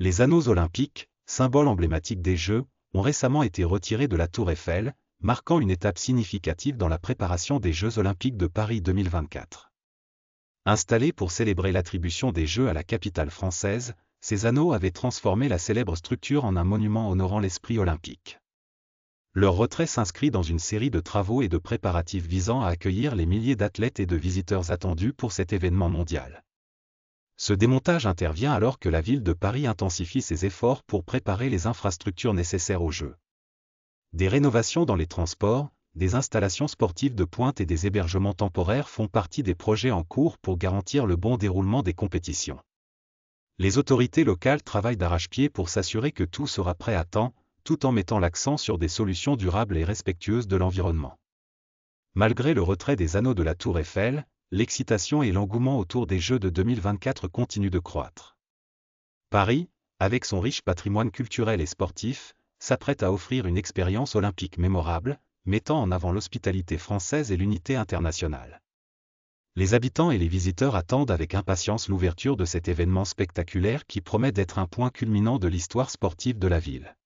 Les anneaux olympiques, symbole emblématique des Jeux, ont récemment été retirés de la Tour Eiffel, marquant une étape significative dans la préparation des Jeux olympiques de Paris 2024. Installés pour célébrer l'attribution des Jeux à la capitale française, ces anneaux avaient transformé la célèbre structure en un monument honorant l'esprit olympique. Leur retrait s'inscrit dans une série de travaux et de préparatifs visant à accueillir les milliers d'athlètes et de visiteurs attendus pour cet événement mondial. Ce démontage intervient alors que la ville de Paris intensifie ses efforts pour préparer les infrastructures nécessaires au jeu. Des rénovations dans les transports, des installations sportives de pointe et des hébergements temporaires font partie des projets en cours pour garantir le bon déroulement des compétitions. Les autorités locales travaillent d'arrache-pied pour s'assurer que tout sera prêt à temps, tout en mettant l'accent sur des solutions durables et respectueuses de l'environnement. Malgré le retrait des anneaux de la tour Eiffel, l'excitation et l'engouement autour des Jeux de 2024 continuent de croître. Paris, avec son riche patrimoine culturel et sportif, s'apprête à offrir une expérience olympique mémorable, mettant en avant l'hospitalité française et l'unité internationale. Les habitants et les visiteurs attendent avec impatience l'ouverture de cet événement spectaculaire qui promet d'être un point culminant de l'histoire sportive de la ville.